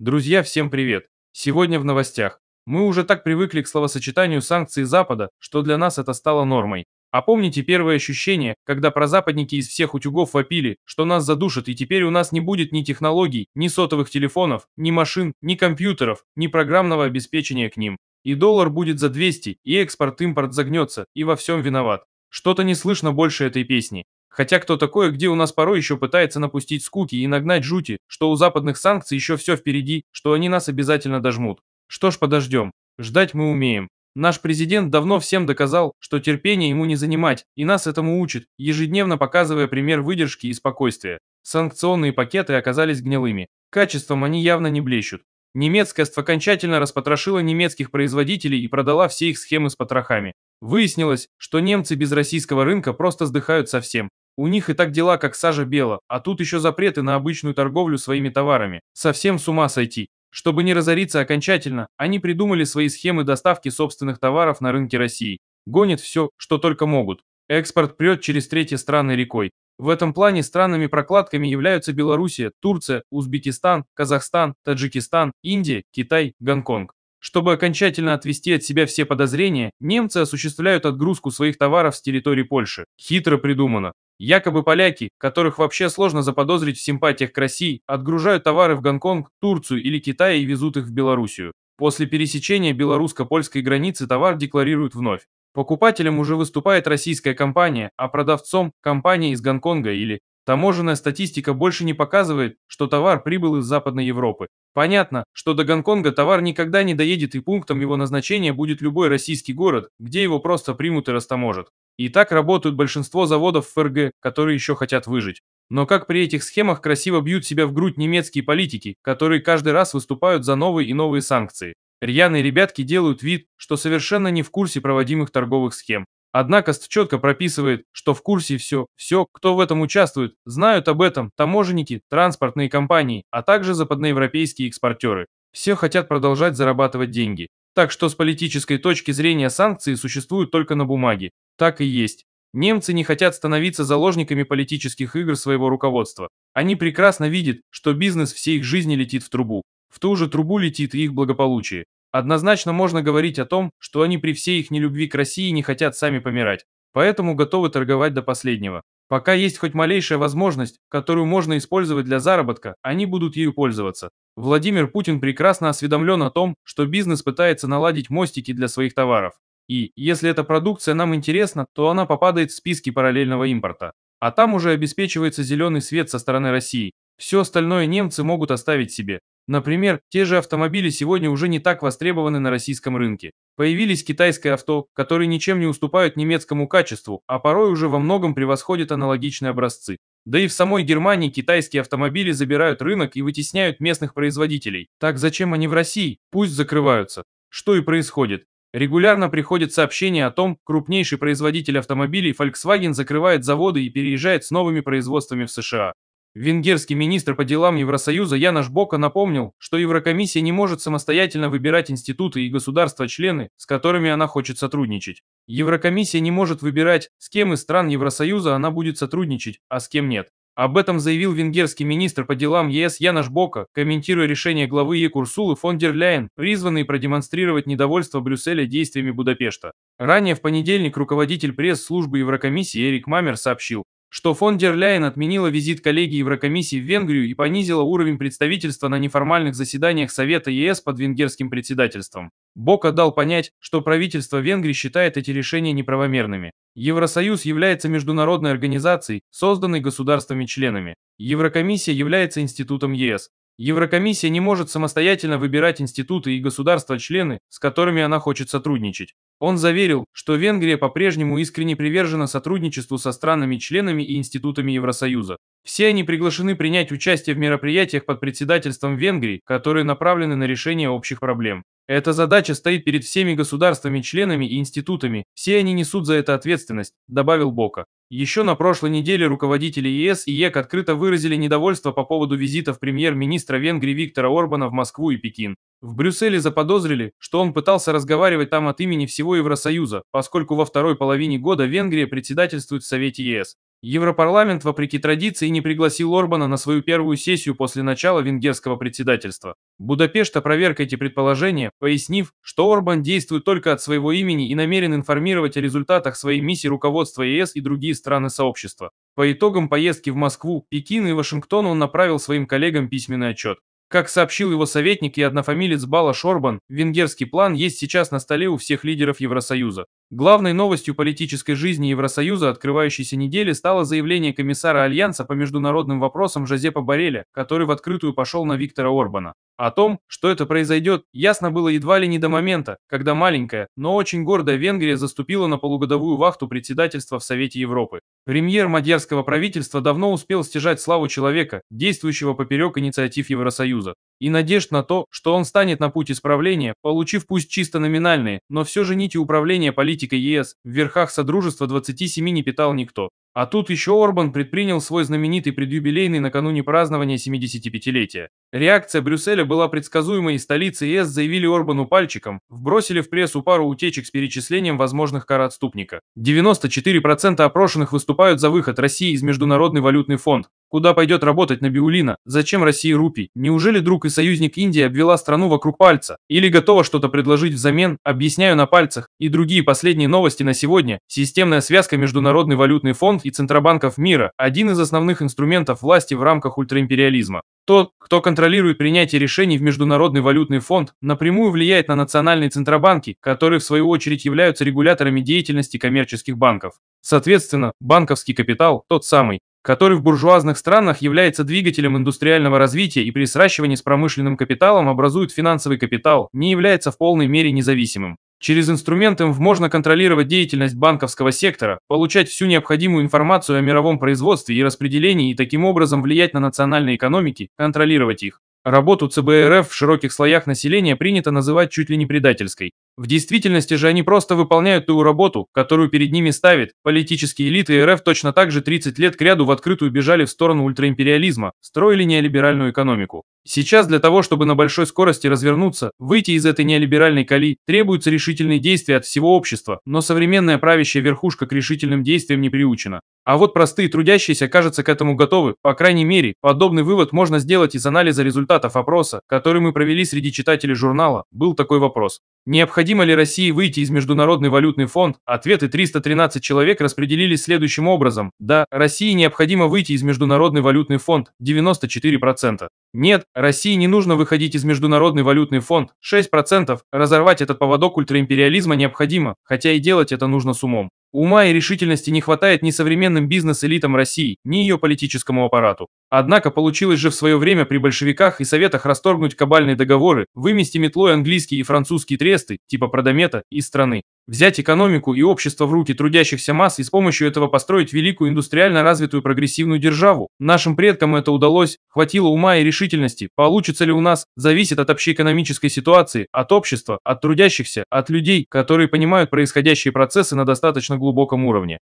Друзья, всем привет! Сегодня в новостях. Мы уже так привыкли к словосочетанию санкции Запада, что для нас это стало нормой. А помните первое ощущение, когда прозападники из всех утюгов вопили, что нас задушат и теперь у нас не будет ни технологий, ни сотовых телефонов, ни машин, ни компьютеров, ни программного обеспечения к ним. И доллар будет за 200, и экспорт-импорт загнется, и во всем виноват. Что-то не слышно больше этой песни. Хотя кто такое, где у нас порой еще пытается напустить скуки и нагнать жути, что у западных санкций еще все впереди, что они нас обязательно дожмут. Что ж, подождем. Ждать мы умеем. Наш президент давно всем доказал, что терпение ему не занимать, и нас этому учит, ежедневно показывая пример выдержки и спокойствия. Санкционные пакеты оказались гнилыми. Качеством они явно не блещут. Немецкость окончательно распотрошила немецких производителей и продала все их схемы с потрохами. Выяснилось, что немцы без российского рынка просто сдыхают совсем. У них и так дела как сажа бела, а тут еще запреты на обычную торговлю своими товарами. Совсем с ума сойти. Чтобы не разориться окончательно, они придумали свои схемы доставки собственных товаров на рынке России. Гонят все, что только могут. Экспорт прет через третьи страны рекой. В этом плане странами прокладками являются Белоруссия, Турция, Узбекистан, Казахстан, Таджикистан, Индия, Китай, Гонконг. Чтобы окончательно отвести от себя все подозрения, немцы осуществляют отгрузку своих товаров с территории Польши. Хитро придумано. Якобы поляки, которых вообще сложно заподозрить в симпатиях к России, отгружают товары в Гонконг, Турцию или Китай и везут их в Белоруссию. После пересечения белорусско-польской границы товар декларируют вновь. Покупателем уже выступает российская компания, а продавцом – компания из Гонконга или Таможенная статистика больше не показывает, что товар прибыл из Западной Европы. Понятно, что до Гонконга товар никогда не доедет и пунктом его назначения будет любой российский город, где его просто примут и растаможат. И так работают большинство заводов ФРГ, которые еще хотят выжить. Но как при этих схемах красиво бьют себя в грудь немецкие политики, которые каждый раз выступают за новые и новые санкции. Рьяные ребятки делают вид, что совершенно не в курсе проводимых торговых схем. Однако ст четко прописывает, что в курсе все, все, кто в этом участвует, знают об этом таможенники, транспортные компании, а также западноевропейские экспортеры. Все хотят продолжать зарабатывать деньги. Так что с политической точки зрения санкции существуют только на бумаге. Так и есть. Немцы не хотят становиться заложниками политических игр своего руководства. Они прекрасно видят, что бизнес всей их жизни летит в трубу в ту же трубу летит их благополучие. Однозначно можно говорить о том, что они при всей их нелюбви к России не хотят сами помирать, поэтому готовы торговать до последнего. Пока есть хоть малейшая возможность, которую можно использовать для заработка, они будут ею пользоваться. Владимир Путин прекрасно осведомлен о том, что бизнес пытается наладить мостики для своих товаров. И, если эта продукция нам интересна, то она попадает в списки параллельного импорта. А там уже обеспечивается зеленый свет со стороны России, все остальное немцы могут оставить себе. Например, те же автомобили сегодня уже не так востребованы на российском рынке. Появились китайское авто, которые ничем не уступают немецкому качеству, а порой уже во многом превосходят аналогичные образцы. Да и в самой Германии китайские автомобили забирают рынок и вытесняют местных производителей. Так зачем они в России? Пусть закрываются. Что и происходит. Регулярно приходят сообщения о том, крупнейший производитель автомобилей Volkswagen закрывает заводы и переезжает с новыми производствами в США. Венгерский министр по делам Евросоюза Янаш Бока напомнил, что Еврокомиссия не может самостоятельно выбирать институты и государства-члены, с которыми она хочет сотрудничать. Еврокомиссия не может выбирать, с кем из стран Евросоюза она будет сотрудничать, а с кем нет. Об этом заявил венгерский министр по делам ЕС Янаш Бока, комментируя решение главы Екурсулы фон дер Ляйен, призванные продемонстрировать недовольство Брюсселя действиями Будапешта. Ранее в понедельник руководитель пресс-службы Еврокомиссии Эрик Мамер сообщил, что фон дер Ляйен отменила визит коллеги Еврокомиссии в Венгрию и понизила уровень представительства на неформальных заседаниях Совета ЕС под венгерским председательством. Бока дал понять, что правительство Венгрии считает эти решения неправомерными. Евросоюз является международной организацией, созданной государствами-членами. Еврокомиссия является институтом ЕС. Еврокомиссия не может самостоятельно выбирать институты и государства-члены, с которыми она хочет сотрудничать. Он заверил, что Венгрия по-прежнему искренне привержена сотрудничеству со странами-членами и институтами Евросоюза. Все они приглашены принять участие в мероприятиях под председательством Венгрии, которые направлены на решение общих проблем. Эта задача стоит перед всеми государствами-членами и институтами, все они несут за это ответственность, добавил Бока. Еще на прошлой неделе руководители ЕС и ЕК открыто выразили недовольство по поводу визитов премьер-министра Венгрии Виктора Орбана в Москву и Пекин. В Брюсселе заподозрили, что он пытался разговаривать там от имени всего Евросоюза, поскольку во второй половине года Венгрия председательствует в Совете ЕС. Европарламент, вопреки традиции, не пригласил Орбана на свою первую сессию после начала венгерского председательства. Будапешт опроверг эти предположения, пояснив, что Орбан действует только от своего имени и намерен информировать о результатах своей миссии руководства ЕС и другие страны сообщества. По итогам поездки в Москву, Пекин и Вашингтон он направил своим коллегам письменный отчет. Как сообщил его советник и однофамилец Бала Шорбан, венгерский план есть сейчас на столе у всех лидеров Евросоюза. Главной новостью политической жизни Евросоюза открывающейся недели стало заявление комиссара Альянса по международным вопросам Жозепа Бореля, который в открытую пошел на Виктора Орбана. О том, что это произойдет, ясно было едва ли не до момента, когда маленькая, но очень гордая Венгрия заступила на полугодовую вахту председательства в Совете Европы. Премьер мадьярского правительства давно успел стяжать славу человека, действующего поперек инициатив Евросоюза. Союза, и надежд на то, что он станет на путь исправления, получив пусть чисто номинальные, но все же нити управления политикой ЕС в верхах Содружества 27 не питал никто. А тут еще Орбан предпринял свой знаменитый предюбилейный накануне празднования 75-летия. Реакция Брюсселя была предсказуемой, и столицы ЕС заявили Орбану пальчиком, вбросили в прессу пару утечек с перечислением возможных кар отступника. 94% опрошенных выступают за выход России из Международный валютный фонд, Куда пойдет работать на Биулина? Зачем России рупий? Неужели друг и союзник Индии обвела страну вокруг пальца? Или готова что-то предложить взамен? Объясняю на пальцах. И другие последние новости на сегодня. Системная связка Международный валютный фонд и Центробанков мира – один из основных инструментов власти в рамках ультраимпериализма. Тот, кто контролирует принятие решений в Международный валютный фонд, напрямую влияет на национальные центробанки, которые в свою очередь являются регуляторами деятельности коммерческих банков. Соответственно, банковский капитал, тот самый, который в буржуазных странах является двигателем индустриального развития и при сращивании с промышленным капиталом образует финансовый капитал, не является в полной мере независимым. Через инструмент МВ можно контролировать деятельность банковского сектора, получать всю необходимую информацию о мировом производстве и распределении и таким образом влиять на национальные экономики, контролировать их. Работу ЦБ РФ в широких слоях населения принято называть чуть ли не предательской. В действительности же они просто выполняют ту работу, которую перед ними ставит. Политические элиты РФ точно так же 30 лет кряду в открытую бежали в сторону ультраимпериализма, строили неолиберальную экономику. Сейчас для того, чтобы на большой скорости развернуться, выйти из этой неолиберальной коли, требуются решительные действия от всего общества, но современная правящая верхушка к решительным действиям не приучена. А вот простые трудящиеся, кажется, к этому готовы. По крайней мере, подобный вывод можно сделать из анализа результатов опроса, который мы провели среди читателей журнала. Был такой вопрос. Необходимо необходимо ли России выйти из Международный валютный фонд, ответы 313 человек распределились следующим образом. Да, России необходимо выйти из Международный валютный фонд, 94%. Нет, России не нужно выходить из Международный валютный фонд, 6%. Разорвать этот поводок ультраимпериализма необходимо, хотя и делать это нужно с умом. Ума и решительности не хватает ни современным бизнес-элитам России, ни ее политическому аппарату. Однако получилось же в свое время при большевиках и советах расторгнуть кабальные договоры, вымести метлой английские и французские тресты, типа Продамета, из страны. Взять экономику и общество в руки трудящихся масс и с помощью этого построить великую индустриально развитую прогрессивную державу. Нашим предкам это удалось, хватило ума и решительности. Получится ли у нас, зависит от общеэкономической ситуации, от общества, от трудящихся, от людей, которые понимают происходящие процессы на достаточно глубоком уровне.